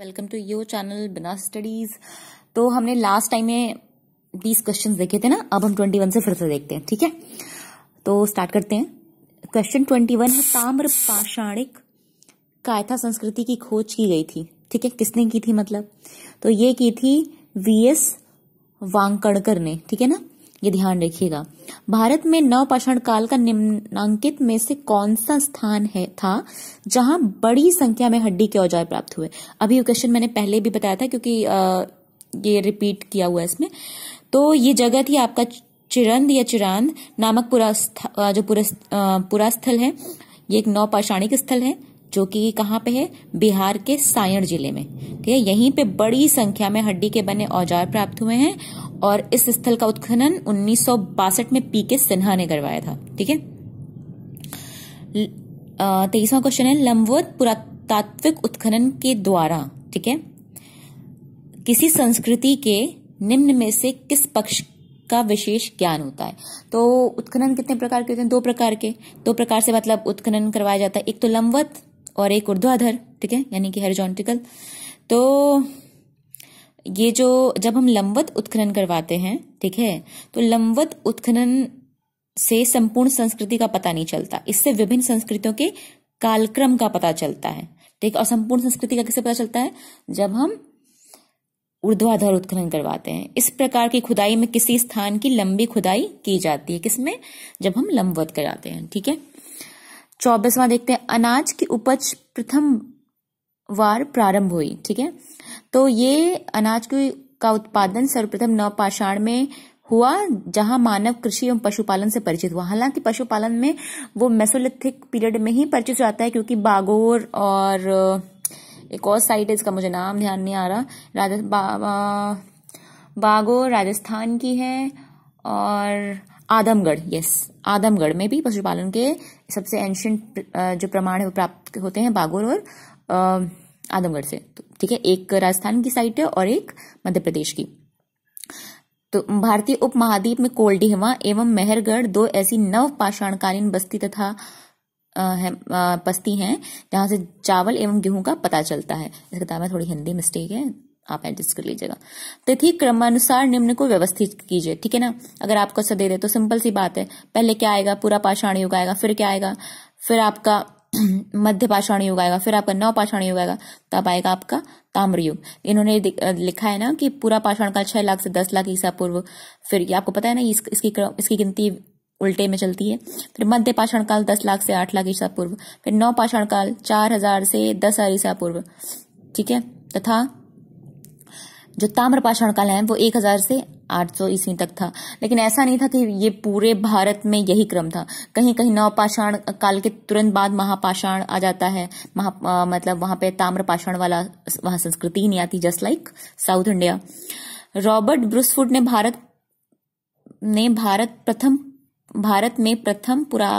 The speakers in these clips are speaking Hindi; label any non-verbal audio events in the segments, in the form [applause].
वेलकम टू योर चैनल बिना स्टडीज तो हमने लास्ट टाइम में बीस क्वेश्चन देखे थे ना अब हम ट्वेंटी वन से फिर से देखते हैं ठीक है तो स्टार्ट करते हैं क्वेश्चन ट्वेंटी वन है ताम्र पाषाणिक कायथा संस्कृति की खोज की गई थी ठीक है किसने की थी मतलब तो ये की थी वी एस वांकड़कर ने ठीक है ना ये ध्यान रखिएगा भारत में नवपाषाण काल का निम्नांकित में से कौन सा स्थान है था जहां बड़ी संख्या में हड्डी के औजार प्राप्त हुए अभी ये क्वेश्चन मैंने पहले भी बताया था क्योंकि आ, ये रिपीट किया हुआ है इसमें तो ये जगह थी आपका चिरंद या चिरांद नामक पुरा जो पुरा स्थल है ये एक नौपाषाणिक स्थल है जो कि कहाँ पे है बिहार के सायण जिले में ठीक है यहीं पे बड़ी संख्या में हड्डी के बने औजार प्राप्त हुए हैं और इस स्थल का उत्खनन उन्नीस में पी के सिन्हा ने करवाया था ठीक है तेईसवा क्वेश्चन है लंबवत पुरातात्विक उत्खनन के द्वारा ठीक है किसी संस्कृति के निम्न में से किस पक्ष का विशेष ज्ञान होता है तो उत्खनन कितने प्रकार के होते हैं दो प्रकार के दो प्रकार से मतलब उत्खनन करवाया जाता है एक तो लंबवत और एक ऊर्ध्वाधर ठीक है यानी कि हॉरिजॉन्टिकल तो ये जो जब हम लंबवत उत्खनन करवाते हैं ठीक है तो लंबवत उत्खनन से संपूर्ण संस्कृति का पता नहीं चलता इससे विभिन्न संस्कृतियों के कालक्रम का पता चलता है ठीक और संपूर्ण संस्कृति का किससे पता चलता है जब हम ऊर्ध्वाधर उत्खनन करवाते हैं इस प्रकार की खुदाई में किसी स्थान की लंबी खुदाई की जाती है किसमें जब हम लंबवत कराते हैं ठीक है चौबीसवां देखते हैं अनाज की उपज प्रथम वार प्रारंभ हुई ठीक है तो ये अनाज की का उत्पादन सर्वप्रथम नवपाषाण में हुआ जहां मानव कृषि एवं पशुपालन से परिचित हुआ हालांकि पशुपालन में वो मेसोलिथिक पीरियड में ही परिचित हो जाता है क्योंकि बागोर और एक और साइट है इसका मुझे नाम ध्यान नहीं आ रहा राजस्थान बा, बागोर राजस्थान की है और आदमगढ़ यस आदमगढ़ में भी पशुपालन के सबसे एंशंट जो प्रमाण है वो प्राप्त होते हैं बागोर और आदमगढ़ से तो ठीक है एक राजस्थान की साइट है और एक मध्य प्रदेश की तो भारतीय उपमहाद्वीप में कोल्डीहवा एवं मेहरगढ़ दो ऐसी नव पाषाणकालीन बस्ती तथा है, बस्ती है जहां से चावल एवं गेहूं का पता चलता है इस किताब में थोड़ी हिंदी मिस्टेक है आप एडजस्ट कर लीजिएगा तिथि क्रमानुसार निम्न को व्यवस्थित कीजिए ठीक है ना अगर आपको सदे दे दे तो सिंपल सी बात है पहले क्या आएगा पूरा पाषाण युग आएगा फिर क्या आएगा फिर आपका [clears throat] मध्य पाषाण युग आएगा फिर आपका नव पाषाण युग आएगा तब आएगा आपका ताम्र युग इन्होंने लिखा है ना कि पूरा पाषाण का छह लाख से दस लाख ईसा पूर्व फिर आपको पता है ना इस, इसकी इसकी गिनती उल्टे में चलती है फिर मध्य पाषाण काल दस लाख से आठ लाख ईसा पूर्व फिर नौ पाषाण काल चार हजार से दस हजार ईसा पूर्व ठीक है तथा जो ताम्रपाषाण काल है वो 1000 से 800 ईस्वी तक था लेकिन ऐसा नहीं था कि ये पूरे भारत में यही क्रम था कहीं कहीं नवपाषाण काल के तुरंत बाद महापाषाण आ जाता है महा मतलब वहां पे ताम्रपाषाण वाला वहां संस्कृति ही नहीं आती just like south India Robert ब्रुसफुड ने भारत ने भारत प्रथम भारत में प्रथम पुरा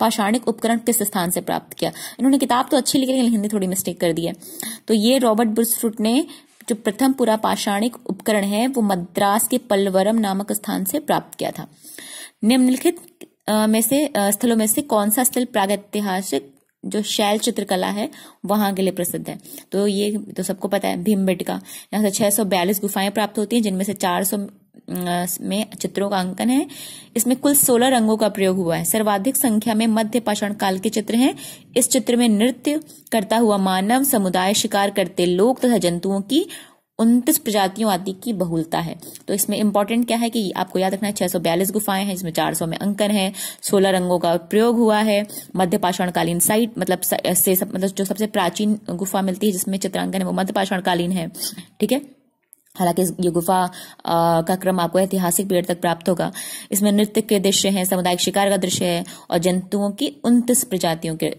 पाषाणिक उपकरण किस स्थान से प्राप्त किया इन्होंने किताब तो अच्छी लिखी लेकिन हिंदी थोड़ी मिस्टेक कर दी है तो ये रॉबर्ट ब्रूसफुट ने जो प्रथम पुरापाषाणिक उपकरण है वो मद्रास के पल्लवरम नामक स्थान से प्राप्त किया था निम्नलिखित में से स्थलों में से कौन सा स्थल प्रागैतिहासिक जो शैल चित्रकला है वहां के लिए प्रसिद्ध है तो ये तो सबको पता है भीमबेटका यहाँ से बयालीस गुफाएं प्राप्त होती हैं जिनमें से 400 में चित्रों का अंकन है इसमें कुल सोलह रंगों का प्रयोग हुआ है सर्वाधिक संख्या में मध्य पाषाण काल के चित्र हैं इस चित्र में नृत्य करता हुआ मानव समुदाय शिकार करते लोग तथा जंतुओं की उन्तीस प्रजातियों आदि की बहुलता है तो इसमें इंपॉर्टेंट क्या है कि आपको याद रखना है छह गुफाएं हैं जिसमें 400 में अंकन है 16 रंगों का प्रयोग हुआ है मध्य पाषाणकालीन साइट मतलब से सब, मतलब जो सबसे प्राचीन गुफा मिलती है जिसमें चित्रांकन है वो मध्य पाषाणकालीन है ठीक है हालांकि ये गुफा आ, का क्रम आपको ऐतिहासिक पीरियड तक प्राप्त होगा इसमें नृत्य के दृश्य हैं सामुदायिक शिकार का दृश्य है और जंतुओं की उन्तीस प्रजातियों के,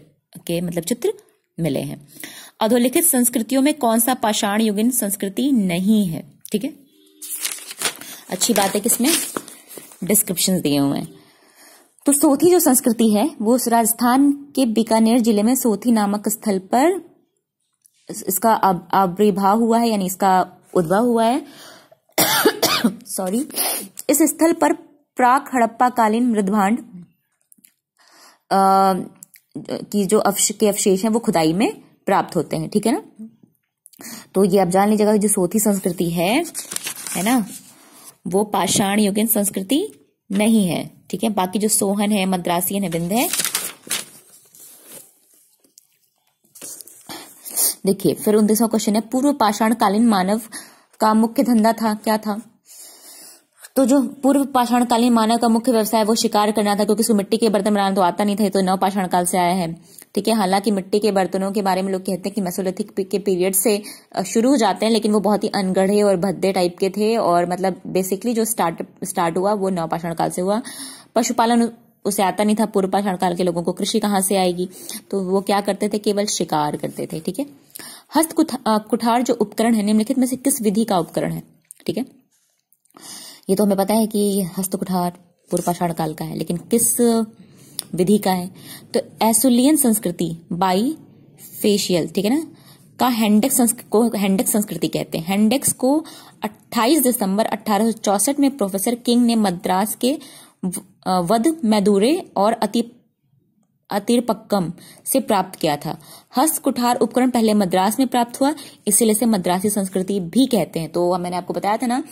के मतलब चित्र मिले हैं अधोलिखित संस्कृतियों में कौन सा पाषाण युगिन संस्कृति नहीं है ठीक है अच्छी बात है कि इसमें डिस्क्रिप्शन दिए हुए हैं तो सोथी जो संस्कृति है वो राजस्थान के बीकानेर जिले में सोथी नामक स्थल पर इसका आविर्भाव हुआ है यानी इसका उद्भव हुआ है सॉरी इस स्थल पर प्राक हड़प्पा कालीन मृदभांड की जो अवश के अवशेष हैं वो खुदाई में प्राप्त होते हैं ठीक है ना तो ये आप जान लीजिएगा जो सोथी संस्कृति है है ना वो पाषाण युगिन संस्कृति नहीं है ठीक है बाकी जो सोहन है मद्रासियन है बिंद है देखिए फिर उन्तीसवा क्वेश्चन है पूर्व पाषाण कालीन मानव का मुख्य धंधा था क्या था तो जो पूर्व पाषाण कालीन मानव का मुख्य व्यवसाय वो शिकार करना था क्योंकि उसको मिट्टी के बर्तन बनाना तो आता नहीं था तो नव पाषाण काल से आया है ठीक है हालांकि मिट्टी के बर्तनों के बारे में लोग कहते हैं कि मैसोलिथिक के पीरियड से शुरू हो जाते हैं लेकिन वो बहुत ही अनगढ़े और भद्दे टाइप के थे और मतलब बेसिकली जो स्टार्ट स्टार्ट हुआ वो नवपाषाण काल से हुआ पशुपालन उसे आता नहीं था पूर्व पाषाण काल के लोगों को कृषि कहाँ से आएगी तो वो क्या करते थे केवल शिकार करते थे ठीक है हस्त कुठार जो उपकरण है निम्नलिखित में से किस विधि का उपकरण है ठीक है ये तो हमें पता है कि हस्त कुठार पूर्व पाषाण काल का है लेकिन किस विधि का है तो एसुलियन संस्कृति बाई फेशियल ठीक है ना का हैंडेक्स को हैंडेक्स संस्कृति कहते हैं हैंडेक्स को 28 दिसंबर अठारह में प्रोफेसर किंग ने मद्रास के वध मैदूरे और अति अतिरपक्कम से प्राप्त किया था हस्त कुठार उपकरण पहले मद्रास में प्राप्त हुआ इसीलिए इसे मद्रासी संस्कृति भी कहते हैं तो मैंने आपको बताया था ना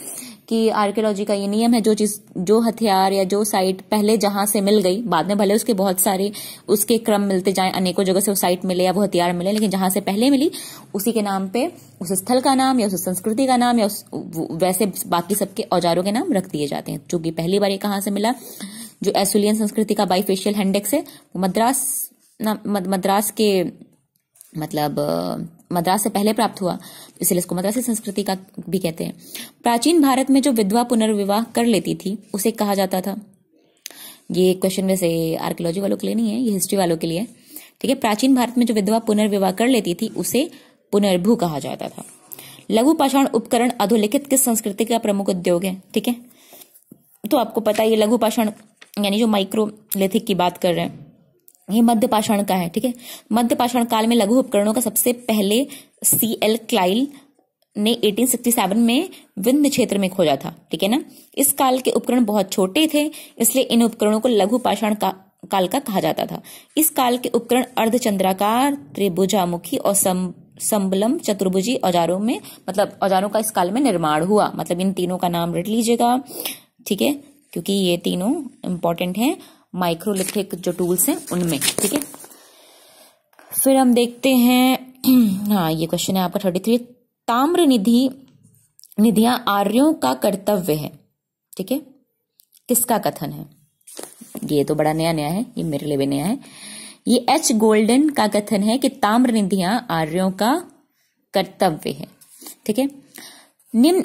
कि आर्कियोलॉजी का ये नियम है जो चीज जो हथियार या जो साइट पहले जहां से मिल गई बाद में भले उसके बहुत सारे उसके क्रम मिलते जाए अनेकों जगह से वो साइट मिले या वो हथियार मिले लेकिन जहां से पहले मिली उसी के नाम पे उस स्थल का नाम या उस संस्कृति का नाम या वैसे बाकी सबके औजारों के नाम रख दिए जाते हैं चूंकि पहली बार ये कहां से मिला जो एसुलियन संस्कृति का बाईफेशियल हैंडेक्स है मद्रास ना मद्रास के मतलब मद्रास से पहले प्राप्त हुआ इसलिए इसको मद्रासी संस्कृति का भी कहते हैं प्राचीन भारत में जो विधवा पुनर्विवाह कर लेती थी उसे कहा जाता था ये क्वेश्चन वैसे आर्कियोलॉजी वालों के लिए नहीं है ये हिस्ट्री वालों के लिए ठीक है प्राचीन भारत में जो विधवा पुनर्विवाह कर लेती थी उसे पुनर्भू कहा जाता था लघु पाषाण उपकरण अधोलिखित किस संस्कृति का प्रमुख उद्योग है ठीक है तो आपको पता है ये लघु पाषाण यानी जो माइक्रोलिथिक की बात कर रहे हैं ये मध्य पाषाण का है ठीक है मध्य पाषाण काल में लघु उपकरणों का सबसे पहले सी एल क्लाइल ने 1867 में विंध्य क्षेत्र में खोजा था ठीक है ना इस काल के उपकरण बहुत छोटे थे इसलिए इन उपकरणों को लघु पाषाण का काल का कहा जाता था इस काल के उपकरण अर्धचंद्राकार त्रिभुजामुखी और संबलम चतुर्भुजी औजारों में मतलब औजारों का इस काल में निर्माण हुआ मतलब इन तीनों का नाम रट लीजिएगा ठीक है क्योंकि ये तीनों इंपॉर्टेंट हैं माइक्रोलिथिक जो टूल्स हैं उनमें ठीक है फिर हम देखते हैं [clears throat] हाँ ये क्वेश्चन है आपका थर्टी थ्री ताम्र निधि निधियां आर्यों का कर्तव्य है ठीक है किसका कथन है ये तो बड़ा नया नया है ये मेरे लिए भी नया है ये एच गोल्डन का कथन है कि ताम्र निधियां आर्यों का कर्तव्य है ठीक है निम्न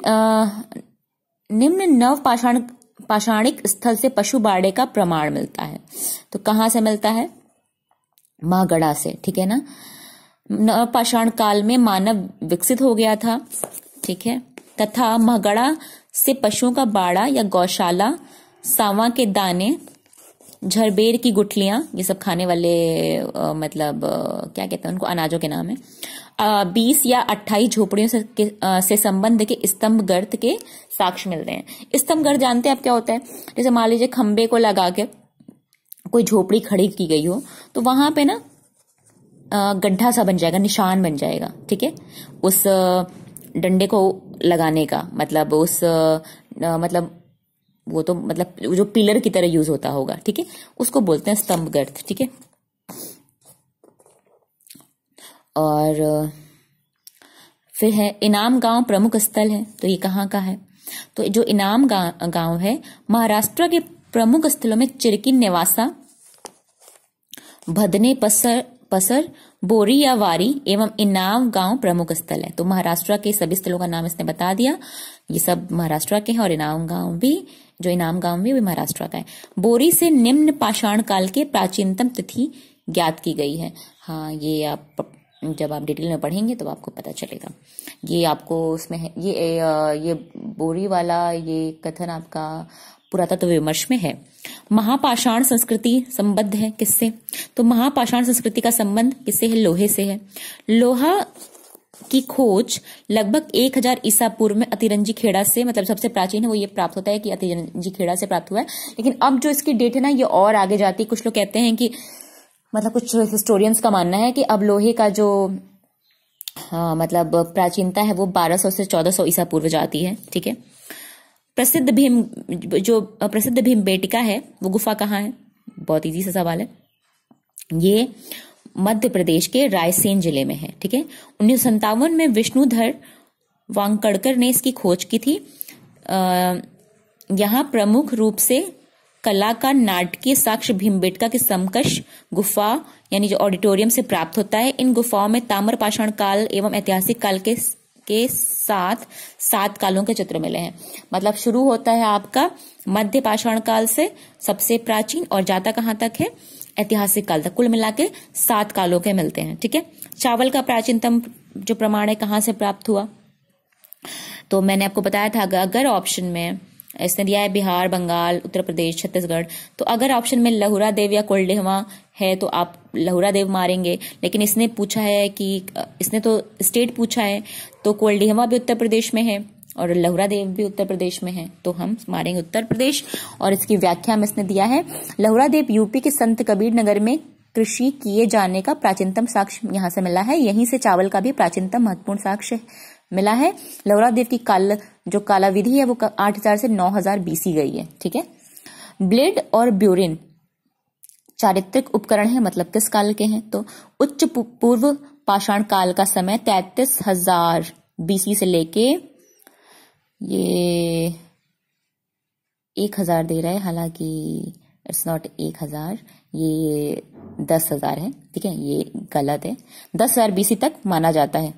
निम्न नव पाषाण पाषाणिक स्थल से पशु बाड़े का प्रमाण मिलता है तो कहाँ से मिलता है महागढ़ा से ठीक है ना नवपाषाण काल में मानव विकसित हो गया था ठीक है तथा महागढ़ा से पशुओं का बाड़ा या गौशाला सावा के दाने झरबेर की गुठलियां ये सब खाने वाले आ, मतलब आ, क्या कहते हैं उनको अनाजों के नाम है बीस या अट्ठाईस झोपड़ियों से, से संबंध के स्तंभ गर्त के साक्ष्य मिलते हैं स्तंभ गर्त जानते हैं आप क्या होता है जैसे मान लीजिए खंबे को लगा के कोई झोपड़ी खड़ी की गई हो तो वहां पे ना गड्ढा सा बन जाएगा निशान बन जाएगा ठीक है उस डंडे को लगाने का मतलब उस मतलब वो तो मतलब जो पिलर की तरह यूज होता होगा ठीक है उसको बोलते हैं स्तंभ गर्थ ठीक है और फिर है इनाम गांव प्रमुख स्थल है तो ये कहाँ का है तो जो इनाम गांव गांव है महाराष्ट्र के प्रमुख स्थलों में चिरकी निवासा भदने पसर पसर बोरी या वारी एवं इनाम गांव प्रमुख स्थल है तो महाराष्ट्र के सभी स्थलों का नाम इसने बता दिया ये सब महाराष्ट्र के हैं और इनाम गांव भी जो इनाम गांव में भी महाराष्ट्र का है बोरी से निम्न पाषाण काल के प्राचीनतम तिथि ज्ञात की गई है हाँ ये आप जब आप डिटेल में पढ़ेंगे तो आपको पता चलेगा ये आपको उसमें है ये ये बोरी वाला ये कथन आपका पुरातत्व विमर्श में है महापाषाण संस्कृति संबद्ध है किससे तो महापाषाण संस्कृति का संबंध किससे है लोहे से है लोहा की खोज लगभग 1000 ईसा पूर्व में अतिरंजी खेड़ा से मतलब सबसे प्राचीन है वो ये प्राप्त होता है कि अतिरंजी खेड़ा से प्राप्त हुआ है लेकिन अब जो इसकी डेट है ना ये और आगे जाती है कुछ लोग कहते हैं कि मतलब कुछ हिस्टोरियंस का मानना है कि अब लोहे का जो हाँ मतलब प्राचीनता है वो 1200 से 1400 ईसा पूर्व जाती है ठीक है प्रसिद्ध भीम जो प्रसिद्ध भीम बेटिका है वो गुफा कहाँ है बहुत इजी सा सवाल है ये मध्य प्रदेश के रायसेन जिले में है ठीक है उन्नीस में विष्णुधर वांगकड़कर ने इसकी खोज की थी यहाँ प्रमुख रूप से कला का नाटकीय साक्ष्य भीमबेटका के समकक्ष गुफा यानी जो ऑडिटोरियम से प्राप्त होता है इन गुफाओं में ताम्र पाषाण काल एवं ऐतिहासिक काल के के साथ सात कालों के चित्र मिले हैं मतलब शुरू होता है आपका मध्य पाषाण काल से सबसे प्राचीन और जाता कहाँ तक है ऐतिहासिक काल तक कुल मिला के सात कालों के मिलते हैं ठीक है चावल का प्राचीनतम जो प्रमाण है कहाँ से प्राप्त हुआ तो मैंने आपको बताया था अगर ऑप्शन में इसने दिया है बिहार बंगाल उत्तर प्रदेश छत्तीसगढ़ तो अगर ऑप्शन में लहुरा देव या कोल्डेहवा है तो आप लहुरा देव मारेंगे लेकिन इसने पूछा है कि इसने तो स्टेट पूछा है तो कोल्डेहवा भी उत्तर प्रदेश में है और लहुरा देव भी उत्तर प्रदेश में है तो हम मारेंगे उत्तर प्रदेश और इसकी व्याख्या में इसने दिया है लहुरा देव यूपी के संत कबीर नगर में कृषि किए जाने का प्राचीनतम साक्ष्य यहाँ से मिला है यहीं से चावल का भी प्राचीनतम महत्वपूर्ण साक्ष्य मिला है लहुरा देव की काल जो काला विधि है वो आठ हजार से नौ हजार बीसी गई है ठीक है ब्लेड और ब्यूरिन चारित्रिक उपकरण है मतलब किस काल के हैं तो उच्च पूर्व पाषाण काल का समय तैतीस हजार बीसी से लेके ये एक हज़ार दे रहा है हालांकि इट्स नॉट एक हज़ार ये दस हज़ार है ठीक है ये गलत है दस हज़ार बीसी तक माना जाता है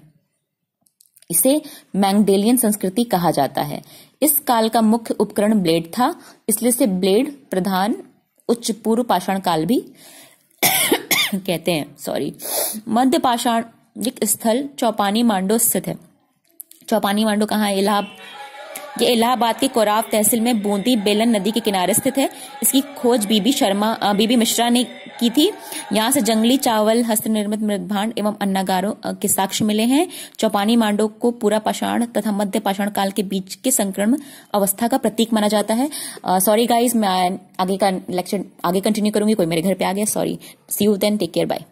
इसे मैंगडेलियन संस्कृति कहा जाता है इस काल का मुख्य उपकरण ब्लेड था इसलिए से ब्लेड प्रधान उच्च पूर्व पाषाण काल भी [coughs] कहते हैं सॉरी मध्य पाषाणिक स्थल चौपानी मांडो स्थित है चौपानी मांडो कहाँ है इलाहाबाद ये इलाहाबाद के कोराव तहसील में बूंदी बेलन नदी के किनारे स्थित है इसकी खोज बीबी शर्मा बीबी मिश्रा ने की थी यहाँ से जंगली चावल हस्तनिर्मित मृदभांड एवं अन्नागारों के साक्ष्य मिले हैं चौपानी मांडो को पूरा पाषाण तथा मध्य पाषाण काल के बीच के संक्रमण अवस्था का प्रतीक माना जाता है सॉरी गाइज मैं आगे का लेक्चर आगे कंटिन्यू करूंगी कोई मेरे घर पे आ गया sorry see you then take care bye